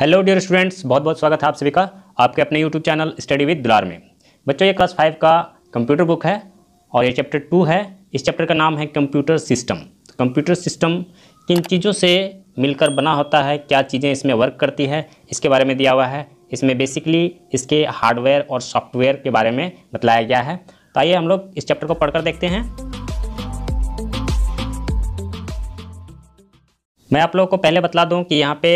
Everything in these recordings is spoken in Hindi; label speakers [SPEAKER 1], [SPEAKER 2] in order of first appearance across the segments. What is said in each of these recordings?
[SPEAKER 1] हेलो डियर स्टूडेंट्स बहुत बहुत स्वागत है आप सभी का आपके अपने यूट्यूब चैनल स्टडी विद दुलार में बच्चों ये क्लास फाइव का कंप्यूटर बुक है और ये चैप्टर टू है इस चैप्टर का नाम है कंप्यूटर सिस्टम कंप्यूटर सिस्टम किन चीज़ों से मिलकर बना होता है क्या चीज़ें इसमें वर्क करती है इसके बारे में दिया हुआ है इसमें बेसिकली इसके हार्डवेयर और सॉफ्टवेयर के बारे में बताया गया है तो आइए हम लोग इस चैप्टर को पढ़कर देखते हैं मैं आप लोगों को पहले बता दूं कि यहाँ पे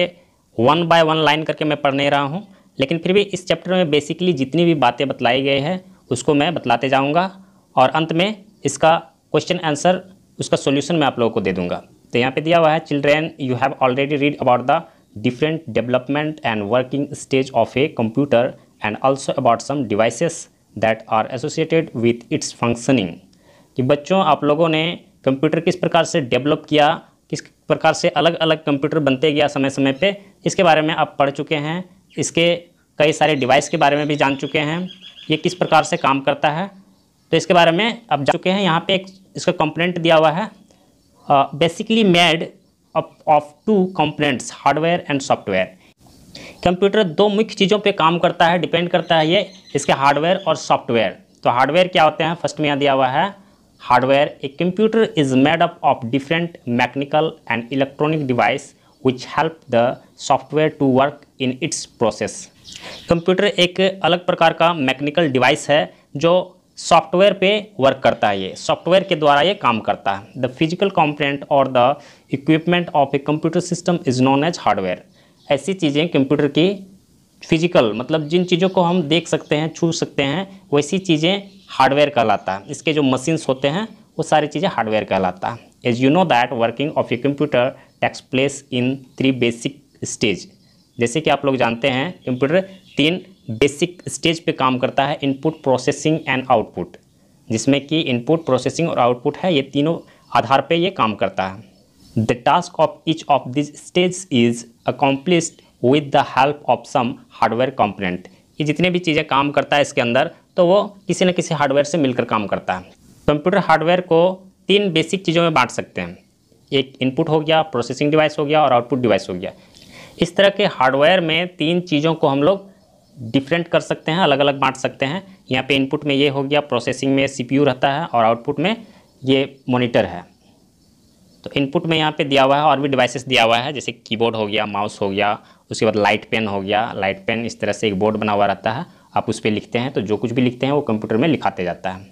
[SPEAKER 1] वन बाय वन लाइन करके मैं पढ़ नहीं रहा हूँ लेकिन फिर भी इस चैप्टर में बेसिकली जितनी भी बातें बतलाई गई है उसको मैं बतलाते जाऊँगा और अंत में इसका क्वेश्चन आंसर उसका सोल्यूशन मैं आप लोगों को दे दूँगा तो यहाँ पर दिया हुआ है children you have already read about the different development and working stage of a computer and also about some devices that are associated with its functioning कि बच्चों आप लोगों ने कंप्यूटर किस प्रकार से डेवलप किया किस प्रकार से अलग अलग कंप्यूटर बनते गया समय समय पे इसके बारे में आप पढ़ चुके हैं इसके कई सारे डिवाइस के बारे में भी जान चुके हैं ये किस प्रकार से काम करता है तो इसके बारे में आप जान चुके हैं यहाँ पे एक इसका कंपोनेंट दिया हुआ है basically made of two components hardware and software computer दो मुख्य चीज़ों पर काम करता है डिपेंड करता है ये इसके हार्डवेयर और सॉफ्टवेयर तो हार्डवेयर क्या होते हैं फर्स्ट में यहाँ दिया हुआ है hardware a computer is made up of different mechanical and electronic device which help the software to work in its process computer एक अलग प्रकार का मैकेनिकल डिवाइस है जो सॉफ्टवेयर पे वर्क करता है ये सॉफ्टवेयर के द्वारा ये काम करता है द फिजिकल कॉम्पोनेंट और the equipment of a computer system is known as hardware ऐसी चीज़ें कंप्यूटर की फिजिकल मतलब जिन चीज़ों को हम देख सकते हैं छू सकते हैं वैसी चीज़ें हार्डवेयर कहलाता है इसके जो मशीन्स होते हैं वो सारी चीज़ें हार्डवेयर कहलाता है as you know that working of a computer takes place in three basic stage जैसे कि आप लोग जानते हैं कंप्यूटर तीन बेसिक स्टेज पे काम करता है इनपुट प्रोसेसिंग एंड आउटपुट जिसमें कि इनपुट प्रोसेसिंग और आउटपुट है ये तीनों आधार पे ये काम करता है the task of each of this stage is accomplished with the help of some hardware component ये जितने भी चीज़ें काम करता है इसके अंदर तो वो किसी न किसी हार्डवेयर से मिलकर काम करता है कंप्यूटर हार्डवेयर को तीन बेसिक चीज़ों में बांट सकते हैं एक इनपुट हो गया प्रोसेसिंग डिवाइस हो गया और आउटपुट डिवाइस हो गया इस तरह के हार्डवेयर में तीन चीज़ों को हम लोग डिफरेंट कर सकते हैं अलग अलग बांट सकते हैं यहाँ पे इनपुट में ये हो गया प्रोसेसिंग में सीपीयू रहता है और आउटपुट में ये मॉनिटर है तो इनपुट में यहाँ पे दिया हुआ है और भी डिवाइसेस दिया हुआ है जैसे कीबोर्ड हो गया माउस हो गया उसके बाद लाइट पेन हो गया लाइट पेन इस तरह से एक बोर्ड बना हुआ रहता है आप उस पर लिखते हैं तो जो कुछ भी लिखते हैं वो कंप्यूटर में लिखाते जाता है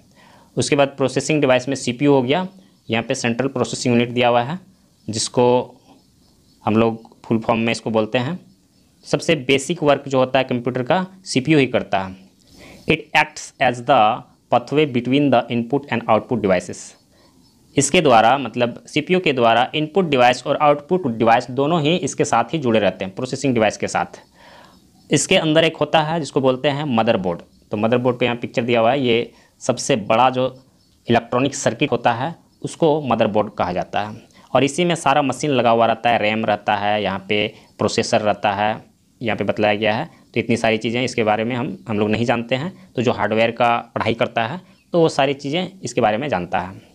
[SPEAKER 1] उसके बाद प्रोसेसिंग डिवाइस में सी हो गया यहाँ पर सेंट्रल प्रोसेसिंग यूनिट दिया हुआ है जिसको हम लोग फुल फॉर्म में इसको बोलते हैं सबसे बेसिक वर्क जो होता है कंप्यूटर का सी ही करता है it acts as the pathway between the input and output devices इसके द्वारा मतलब सीपीयू के द्वारा इनपुट डिवाइस और आउटपुट डिवाइस दोनों ही इसके साथ ही जुड़े रहते हैं प्रोसेसिंग डिवाइस के साथ इसके अंदर एक होता है जिसको बोलते हैं मदरबोर्ड तो मदरबोर्ड पे यहाँ पिक्चर दिया हुआ है ये सबसे बड़ा जो इलेक्ट्रॉनिक सर्किट होता है उसको मदरबोर्ड कहा जाता है और इसी में सारा मशीन लगा हुआ रहता है रैम रहता है यहाँ पे प्रोसेसर रहता है यहाँ पे बताया गया है तो इतनी सारी चीज़ें इसके बारे में हम हम लोग नहीं जानते हैं तो जो हार्डवेयर का पढ़ाई करता है तो वो सारी चीज़ें इसके बारे में जानता है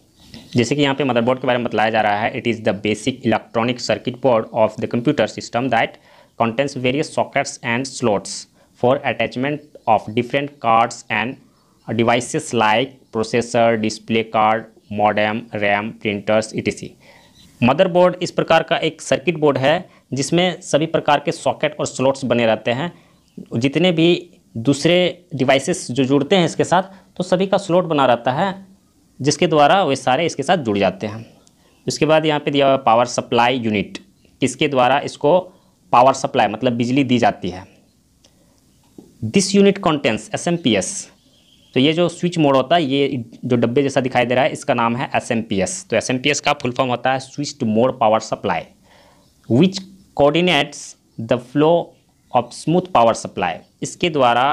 [SPEAKER 1] जैसे कि यहाँ पे मदरबोर्ड के बारे में बताया जा रहा है it is the basic electronic circuit board of the computer system that contains various sockets and slots for attachment of different cards and devices like processor display card modem RAM printers ई मदरबोर्ड इस प्रकार का एक सर्किट बोर्ड है जिसमें सभी प्रकार के सॉकेट और स्लॉट्स बने रहते हैं जितने भी दूसरे डिवाइसेस जो जुड़ते हैं इसके साथ तो सभी का स्लॉट बना रहता है जिसके द्वारा वे सारे इसके साथ जुड़ जाते हैं उसके बाद यहाँ पे दिया हुआ पावर सप्लाई यूनिट किसके द्वारा इसको पावर सप्लाई मतलब बिजली दी जाती है this unit contains S M P S तो ये जो स्विच मोड होता है ये जो डब्बे जैसा दिखाई दे रहा है इसका नाम है एस एम पी एस तो एस एम पी एस का फुल फॉर्म होता है switch to mode power supply which coordinates the flow of smooth power supply इसके द्वारा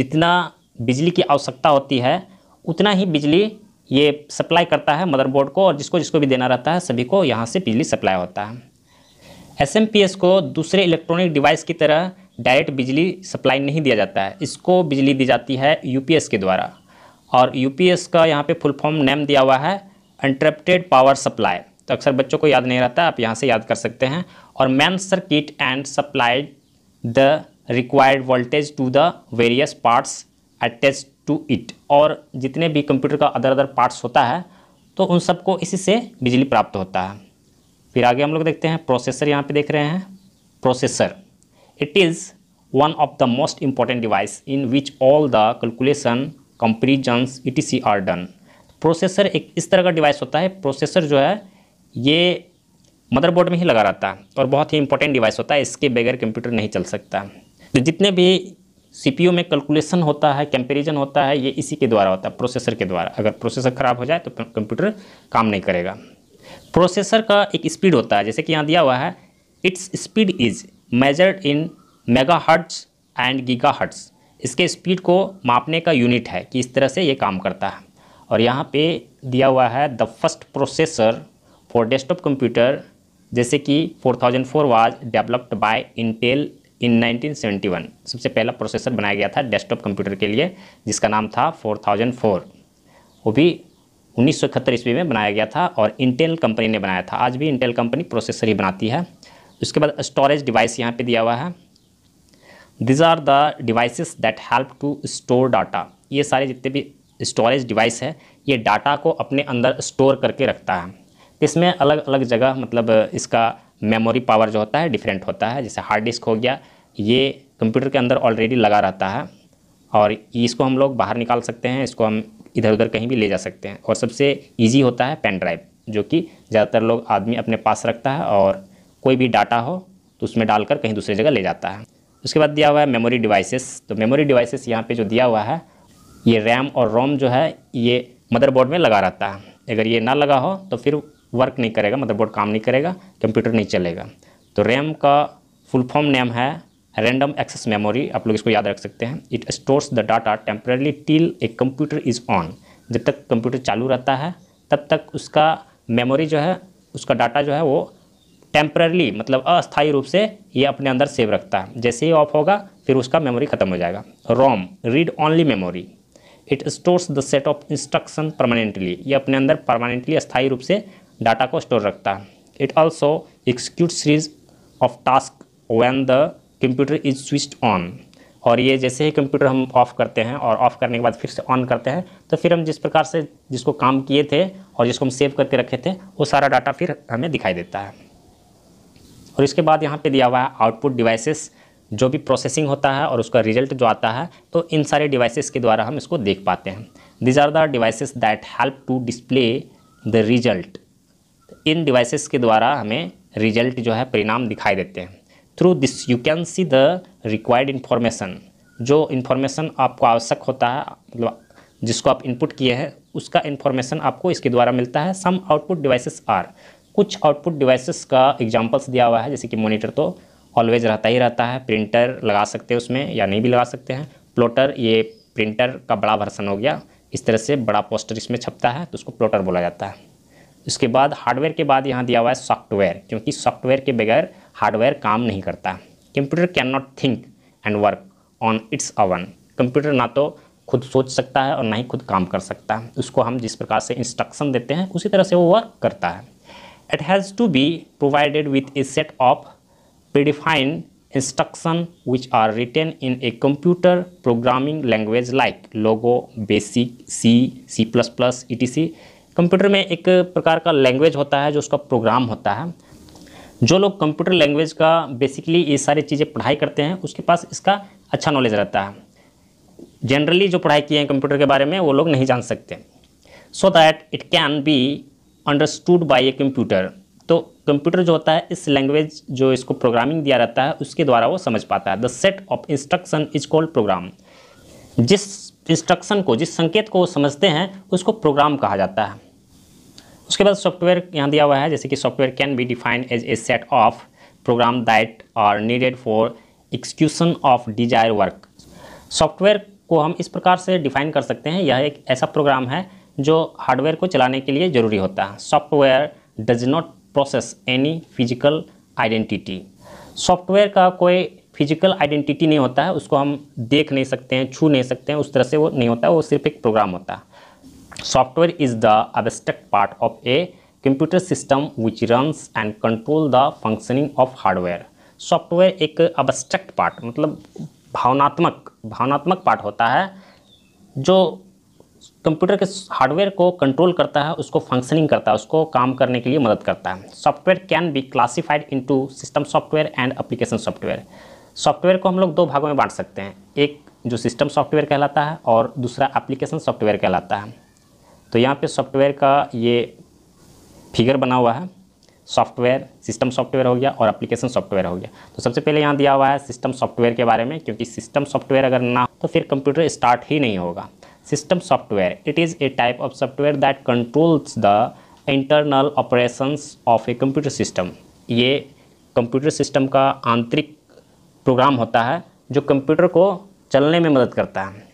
[SPEAKER 1] जितना बिजली की आवश्यकता होती है उतना ही बिजली ये सप्लाई करता है मदरबोर्ड को और जिसको जिसको भी देना रहता है सभी को यहाँ से बिजली सप्लाई होता है एस को दूसरे इलेक्ट्रॉनिक डिवाइस की तरह डायरेक्ट बिजली सप्लाई नहीं दिया जाता है इसको बिजली दी जाती है यूपीएस के द्वारा और यूपीएस का यहाँ पे फुल फॉर्म नेम दिया हुआ है इंटरप्टेड पावर सप्लाई तो अक्सर बच्चों को याद नहीं रहता आप यहाँ से याद कर सकते हैं और main circuit and supplied the required voltage to the various parts attach to it और जितने भी कंप्यूटर का अदर अदर पार्ट्स होता है तो उन सबको इसी से बिजली प्राप्त होता है फिर आगे हम लोग देखते हैं प्रोसेसर यहाँ पे देख रहे हैं processor it is the most the device in which all the all the calculation comparisons सी आर डन प्रोसेसर एक इस तरह का डिवाइस होता है प्रोसेसर जो है ये मदरबोर्ड में ही लगा रहता है और बहुत ही इंपॉर्टेंट डिवाइस होता है इसके बगैर कंप्यूटर नहीं चल सकता तो जितने भी सीपीयू में कैलकुलेशन होता है कंपेरिजन होता है ये इसी के द्वारा होता है प्रोसेसर के द्वारा अगर प्रोसेसर ख़राब हो जाए तो कंप्यूटर काम नहीं करेगा प्रोसेसर का एक स्पीड होता है जैसे कि यहाँ दिया हुआ है its speed is measured in mega and giga इसके स्पीड को मापने का यूनिट है कि इस तरह से ये काम करता है और यहाँ पे दिया हुआ है the first processor for desktop computer जैसे कि 4004 was developed by Intel in 1971 सबसे पहला प्रोसेसर बनाया गया था डेस्कटॉप कंप्यूटर के लिए जिसका नाम था 4004 वो भी उन्नीस ईस्वी में बनाया गया था और इंटेल कंपनी ने बनाया था आज भी इंटेल कंपनी प्रोसेसर ही बनाती है उसके बाद स्टोरेज डिवाइस यहाँ पे दिया हुआ है these are the devices that help to store data ये सारे जितने भी स्टोरेज डिवाइस है ये डाटा को अपने अंदर स्टोर करके रखता है इसमें अलग अलग जगह मतलब इसका मेमोरी पावर जो होता है डिफरेंट होता है जैसे हार्ड डिस्क हो गया ये कंप्यूटर के अंदर ऑलरेडी लगा रहता है और इसको हम लोग बाहर निकाल सकते हैं इसको हम इधर उधर कहीं भी ले जा सकते हैं और सबसे ईजी होता है पेन ड्राइव जो कि ज़्यादातर लोग आदमी अपने पास रखता है और कोई भी डाटा हो तो उसमें डालकर कहीं दूसरी जगह ले जाता है उसके बाद दिया हुआ है मेमोरी डिवाइसेस तो मेमोरी डिवाइसेस यहाँ पे जो दिया हुआ है ये रैम और रोम जो है ये मदरबोर्ड में लगा रहता है अगर ये ना लगा हो तो फिर वर्क नहीं करेगा मदरबोर्ड काम नहीं करेगा कंप्यूटर नहीं चलेगा तो रैम का फुल फॉर्म नेम है रैंडम एक्सेस मेमोरी आप लोग इसको याद रख सकते हैं it stores the data temporarily till a computer is on जब तक कंप्यूटर चालू रहता है तब तक उसका मेमोरी जो है उसका डाटा जो है वो टेम्परली मतलब अस्थायी रूप से ये अपने अंदर सेव रखता है जैसे ही ऑफ होगा फिर उसका मेमोरी खत्म हो जाएगा ROM read only memory it stores the set of instruction permanently ये अपने अंदर परमानेंटली अस्थायी रूप से डाटा को स्टोर रखता है it also execute series of task when the computer is switch on और ये जैसे ही कंप्यूटर हम ऑफ़ करते हैं और ऑफ़ करने के बाद फिर से ऑन करते हैं तो फिर हम जिस प्रकार से जिसको काम किए थे और जिसको हम सेव करके रखे थे वो सारा डाटा फिर हमें दिखाई देता है और इसके बाद यहाँ पे दिया हुआ है आउटपुट डिवाइसेस जो भी प्रोसेसिंग होता है और उसका रिजल्ट जो आता है तो इन सारे डिवाइसेस के द्वारा हम इसको देख पाते हैं these are the devices that help to display the result इन डिवाइसेस के द्वारा हमें रिजल्ट जो है परिणाम दिखाई देते हैं through this you can see the required information जो इन्फॉर्मेशन आपको आवश्यक होता है मतलब जिसको आप इनपुट किए हैं उसका इन्फॉर्मेशन आपको इसके द्वारा मिलता है सम आउटपुट डिवाइसेस आर कुछ आउटपुट डिवाइसेस का एग्जांपल्स दिया हुआ है जैसे कि मॉनिटर तो ऑलवेज रहता ही रहता है प्रिंटर लगा सकते हैं उसमें या नहीं भी लगा सकते हैं प्लोटर ये प्रिंटर का बड़ा वर्सन हो गया इस तरह से बड़ा पोस्टर इसमें छपता है तो उसको प्लोटर बोला जाता है इसके बाद हार्डवेयर के बाद यहाँ दिया हुआ है सॉफ्टवेयर क्योंकि सॉफ्टवेयर के बगैर हार्डवेयर काम नहीं करता computer can not think and work on its own computer ना तो खुद सोच सकता है और ना ही खुद काम कर सकता है उसको हम जिस प्रकार से इंस्ट्रक्शन देते हैं उसी तरह से वो वर्क करता है it has to be provided with a set of predefined instruction which are written in a computer programming language like LOGO BASIC C C plus plus etc computer में एक प्रकार का लैंग्वेज होता है जो उसका प्रोग्राम होता है जो लोग कंप्यूटर लैंग्वेज का बेसिकली ये सारी चीज़ें पढ़ाई करते हैं उसके पास इसका अच्छा नॉलेज रहता है जनरली जो पढ़ाई किए हैं कंप्यूटर के बारे में वो लोग नहीं जान सकते so that it can be understood by a computer तो कंप्यूटर जो होता है इस लैंग्वेज जो इसको प्रोग्रामिंग दिया रहता है उसके द्वारा वो समझ पाता है the set of instruction is called program जिस इंस्ट्रक्शन को जिस संकेत को वो समझते हैं उसको प्रोग्राम कहा जाता है उसके बाद सॉफ्टवेयर यहाँ दिया हुआ है जैसे कि software can be defined as a set of program that are needed for execution of desired work software को हम इस प्रकार से डिफाइन कर सकते हैं यह एक ऐसा प्रोग्राम है जो हार्डवेयर को चलाने के लिए ज़रूरी होता है software does not process any physical identity software का कोई फिजिकल आइडेंटिटी नहीं होता है उसको हम देख नहीं सकते हैं छू नहीं सकते हैं उस तरह से वो नहीं होता है वो सिर्फ एक प्रोग्राम होता है Software is the abstract part of a computer system which runs and control the functioning of hardware. Software एक अबस्ट्रक्ट पार्ट मतलब भावनात्मक भावनात्मक पार्ट होता है जो कंप्यूटर के हार्डवेयर को कंट्रोल करता है उसको फंक्शनिंग करता है उसको काम करने के लिए मदद करता है software can be classified into system software and application software software को हम लोग दो भागों में बांट सकते हैं एक जो सिस्टम सॉफ्टवेयर कहलाता है और दूसरा एप्लीकेशन सॉफ्टवेयर कहलाता है तो यहाँ पे सॉफ्टवेयर का ये फिगर बना हुआ है सॉफ्टवेयर सिस्टम सॉफ्टवेयर हो गया और एप्लीकेशन सॉफ्टवेयर हो गया तो सबसे पहले यहाँ दिया हुआ है सिस्टम सॉफ्टवेयर के बारे में क्योंकि सिस्टम सॉफ्टवेयर अगर ना तो फिर कंप्यूटर स्टार्ट ही नहीं होगा system software it is a type of software that controls the internal operation of a computer system ये कंप्यूटर सिस्टम का आंतरिक प्रोग्राम होता है जो कंप्यूटर को चलने में मदद करता है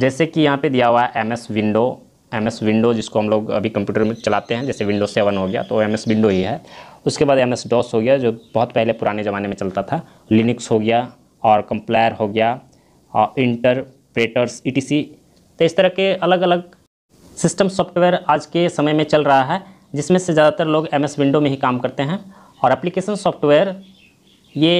[SPEAKER 1] जैसे कि यहाँ पे दिया हुआ है M S window M S window जिसको हम लोग अभी कंप्यूटर में चलाते हैं जैसे विंडो सेवन हो गया तो एम एस विंडो ही है उसके बाद एम एस डॉस हो गया जो बहुत पहले पुराने ज़माने में चलता था लिनिक्स हो गया और कंप्लायर हो गया और इंटरप्रेटर्स ई तो इस तरह के अलग अलग सिस्टम सॉफ्टवेयर आज के समय में चल रहा है जिसमें से ज़्यादातर लोग एम एस विंडो में ही काम करते हैं और एप्लीकेशन सॉफ्टवेयर ये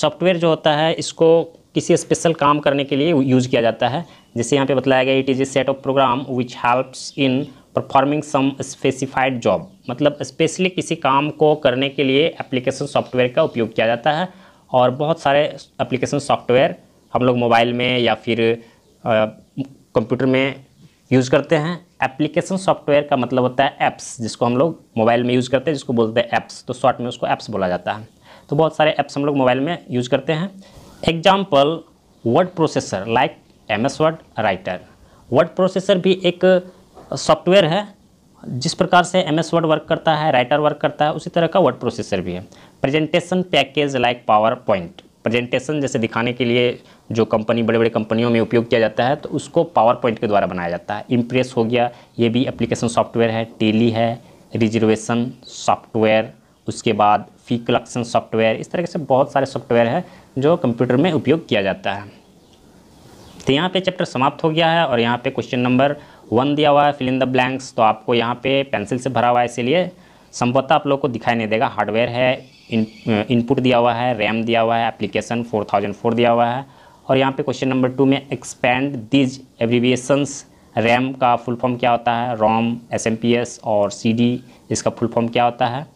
[SPEAKER 1] सॉफ्टवेयर जो होता है इसको किसी स्पेशल काम करने के लिए यूज़ किया जाता है जैसे यहाँ पे बताया गया it is a set of program which helps in performing some specified job मतलब स्पेशली किसी काम को करने के लिए एप्लीकेशन सॉफ्टवेयर का उपयोग किया जाता है और बहुत सारे एप्लीकेशन सॉफ्टवेयर हम लोग मोबाइल में या फिर कंप्यूटर में यूज़ करते हैं एप्लीकेशन सॉफ्टवेयर का मतलब होता है ऐप्स जिसको हम लोग मोबाइल में यूज़ करते हैं जिसको बोलते हैं ऐप्स तो शॉर्ट में उसको ऐप्स बोला जाता है तो बहुत सारे ऐप्स हम लोग मोबाइल में यूज़ करते हैं example word processor like M S word writer word processor भी एक सॉफ्टवेयर है जिस प्रकार से एम एस वर्ड वर्क करता है राइटर वर्क करता है उसी तरह का वर्ड प्रोसेसर भी है presentation package like power point presentation जैसे दिखाने के लिए जो कंपनी बड़े बड़े कंपनियों में उपयोग किया जाता है तो उसको पावर पॉइंट के द्वारा बनाया जाता है इम्प्रेस हो गया ये भी एप्लीकेशन सॉफ्टवेयर है टेली है रिजर्वेशन सॉफ्टवेयर उसके बाद फी कलेक्शन सॉफ्टवेयर इस तरह से बहुत सारे सॉफ्टवेयर है जो कंप्यूटर में उपयोग किया जाता है तो यहाँ पे चैप्टर समाप्त हो गया है और यहाँ पे क्वेश्चन नंबर वन दिया हुआ है फिल इन द ब्लैंक्स तो आपको यहाँ पे पेंसिल से भरा हुआ है इसीलिए संभवतः आप लोग को दिखाई नहीं देगा हार्डवेयर है इनपुट uh, दिया हुआ है रैम दिया हुआ है एप्लीकेशन फोर थाउजेंड फोर दिया हुआ है और यहाँ पर क्वेश्चन नंबर टू में एक्सपैंड दिज एब्रीविएशंस रैम का फुल फॉर्म क्या होता है रोम एस और सी इसका फुल फॉर्म क्या होता है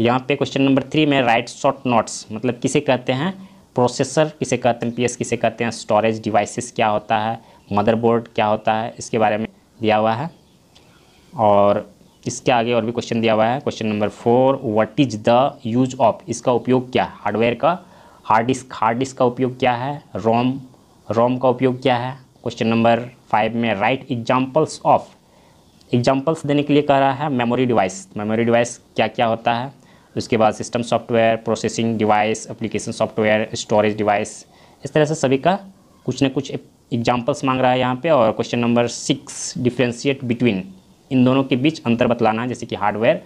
[SPEAKER 1] यहाँ पे क्वेश्चन नंबर थ्री में राइट शॉर्ट नोट्स मतलब किसे कहते हैं प्रोसेसर किसे कहते हैं पी किसे कहते हैं स्टोरेज डिवाइसेस क्या होता है मदरबोर्ड क्या होता है इसके बारे में दिया हुआ है और इसके आगे और भी क्वेश्चन दिया हुआ है question number four what is the use of इसका उपयोग क्या है हार्डवेयर का हार्ड डिस्क हार्ड डिस्क का उपयोग क्या है रोम रोम का उपयोग क्या है क्वेश्चन नंबर फाइव में राइट एग्जाम्पल्स ऑफ एग्जाम्पल्स देने के लिए कह रहा है मेमोरी डिवाइस मेमोरी डिवाइस क्या क्या होता है उसके बाद system software processing device application software storage device इस तरह से सभी का कुछ ना कुछ एग्जाम्पल्स मांग रहा है यहाँ पे और question number six differentiate between इन दोनों के बीच अंतर बतलाना है जैसे कि हार्डवेयर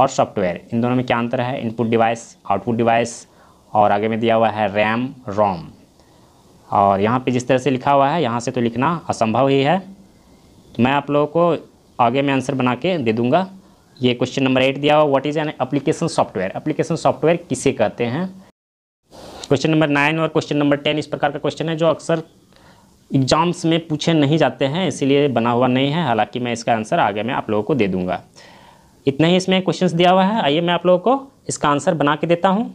[SPEAKER 1] और सॉफ्टवेयर इन दोनों में क्या अंतर है इनपुट डिवाइस आउटपुट डिवाइस और आगे में दिया हुआ है रैम रोम और यहाँ पे जिस तरह से लिखा हुआ है यहाँ से तो लिखना असंभव ही है तो मैं आप लोगों को आगे में आंसर बना के दे दूँगा ये क्वेश्चन नंबर एट दिया हुआ what is an application software application software किसे कहते हैं क्वेश्चन नंबर नाइन और क्वेश्चन नंबर टेन इस प्रकार का क्वेश्चन है जो अक्सर एग्जाम्स में पूछे नहीं जाते हैं इसीलिए बना हुआ नहीं है हालांकि मैं इसका आंसर आगे मैं आप लोगों को दे दूंगा इतना ही इसमें क्वेश्चन दिया हुआ है आइए मैं आप लोगों को इसका आंसर बना के देता हूँ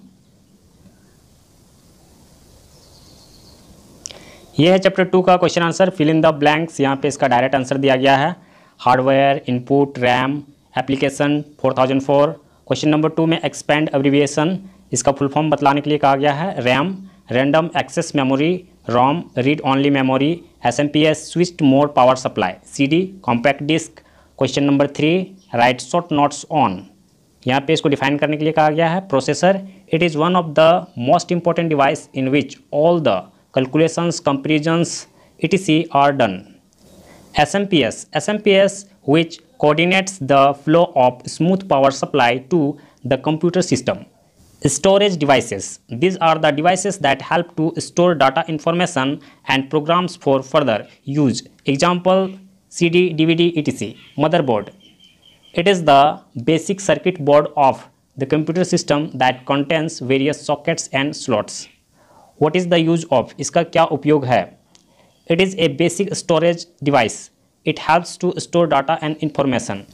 [SPEAKER 1] यह है चैप्टर टू का question answer fill in the blanks यहाँ पे इसका डायरेक्ट आंसर दिया गया है hardware input RAM application 4004 question number two में एक्सपेंड एब्रीविएशन इसका फुल फॉर्म बतलाने के लिए कहा गया है RAM random access memory ROM read only memory S M P S switched mode power supply C D compact disc question number three write short notes on यहाँ पे इसको डिफाइन करने के लिए कहा गया है processor it is one of the most important device in which all the it are done S M P S S M P S which coordinates the flow of smooth power supply to the computer system. Storage devices. These are the devices that help to store data information and programs for further use. Example CD, DVD, etc. Motherboard. It is the basic circuit board of the computer system that contains various sockets and slots. What is the use of? इसका क्या उपयोग है It is a basic storage device it helps to store data and information.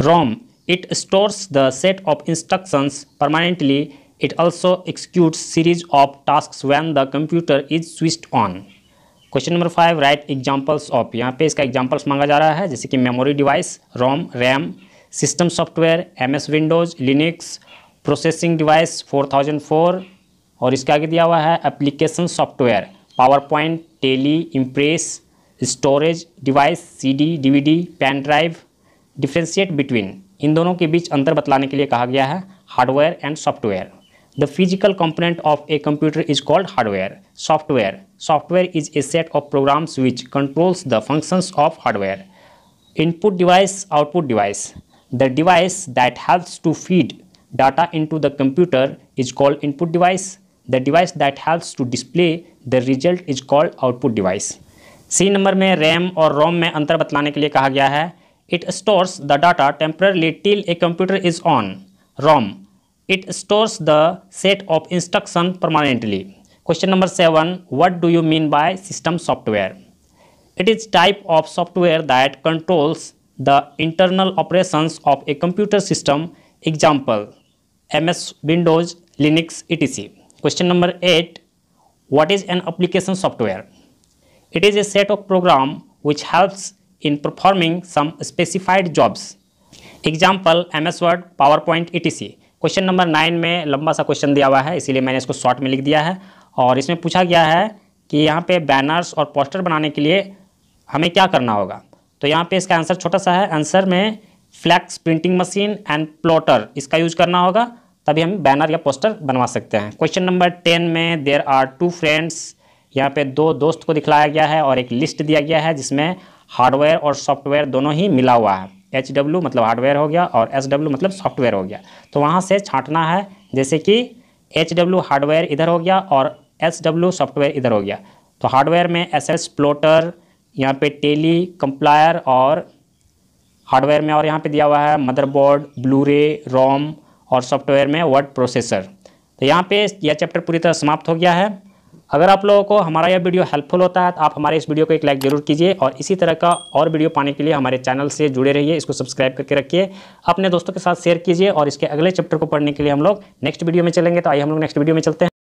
[SPEAKER 1] ROM, it stores the set of instructions permanently. It also executes series of tasks when the computer is switched on. Question number five write examples of यहाँ पे इसका एग्जांपल्स मांगा जा रहा है जैसे कि memory device ROM RAM system software MS windows Linux processing device 4004 और इसके आगे दिया हुआ है application software power point Tally Impress storage device CD, DVD, pen drive differentiate between इन दोनों के बीच अंतर बतलाने के लिए कहा गया है hardware and software the physical component of a computer is called hardware software software is a set of programs which controls the functions of hardware input device output device the device that helps to feed into the computer is called input device the device that helps to display the result is called output device सी नंबर में रैम और रोम में अंतर बतलाने के लिए कहा गया है it stores the data temporarily till a computer is on ROM it stores the set of instruction permanently question number seven what do you mean by system software it is type of software that controls the internal operation of a computer system example M S Windows Linux etc question number eight what is an application software It is a set of program which helps in performing some specified jobs. Example M S Word PowerPoint ई क्वेश्चन नंबर नाइन में लंबा सा क्वेश्चन दिया हुआ है इसीलिए मैंने इसको शॉर्ट में लिख दिया है और इसमें पूछा गया है कि यहाँ पे बैनर्स और पोस्टर बनाने के लिए हमें क्या करना होगा तो यहाँ पे इसका आंसर छोटा सा है आंसर में flex printing machine and plotter इसका यूज करना होगा तभी हम बैनर या पोस्टर बनवा सकते हैं क्वेश्चन नंबर टेन में देर आर टू फ्रेंड्स यहाँ पे दो दोस्त को दिखलाया गया है और एक लिस्ट दिया गया है जिसमें हार्डवेयर और सॉफ्टवेयर दोनों ही मिला हुआ है एच डब्ल्यू मतलब हार्डवेयर हो गया और एस डब्ल्यू मतलब सॉफ्टवेयर हो गया तो वहाँ से छाँटना है जैसे कि एच डब्ल्यू हार्डवेयर इधर हो गया और एस डब्ल्यू सॉफ्टवेयर इधर हो गया तो हार्डवेयर में एस एस प्लोटर यहाँ पे टेली कंप्लायर और हार्डवेयर में और यहाँ पे दिया हुआ है मदरबोर्ड ब्लूरे रोम और सॉफ्टवेयर में वर्ड प्रोसेसर तो यहाँ पे यह चैप्टर पूरी तरह समाप्त हो गया है अगर आप लोगों को हमारा यह वीडियो हेल्पफुल होता है तो आप हमारे इस वीडियो को एक लाइक जरूर कीजिए और इसी तरह का और वीडियो पाने के लिए हमारे चैनल से जुड़े रहिए इसको सब्सक्राइब करके रखिए अपने दोस्तों के साथ शेयर कीजिए और इसके अगले चैप्टर को पढ़ने के लिए हम लोग नेक्स्ट वीडियो में चलेंगे तो आइए हम लोग नेक्स्ट वीडियो में चलते हैं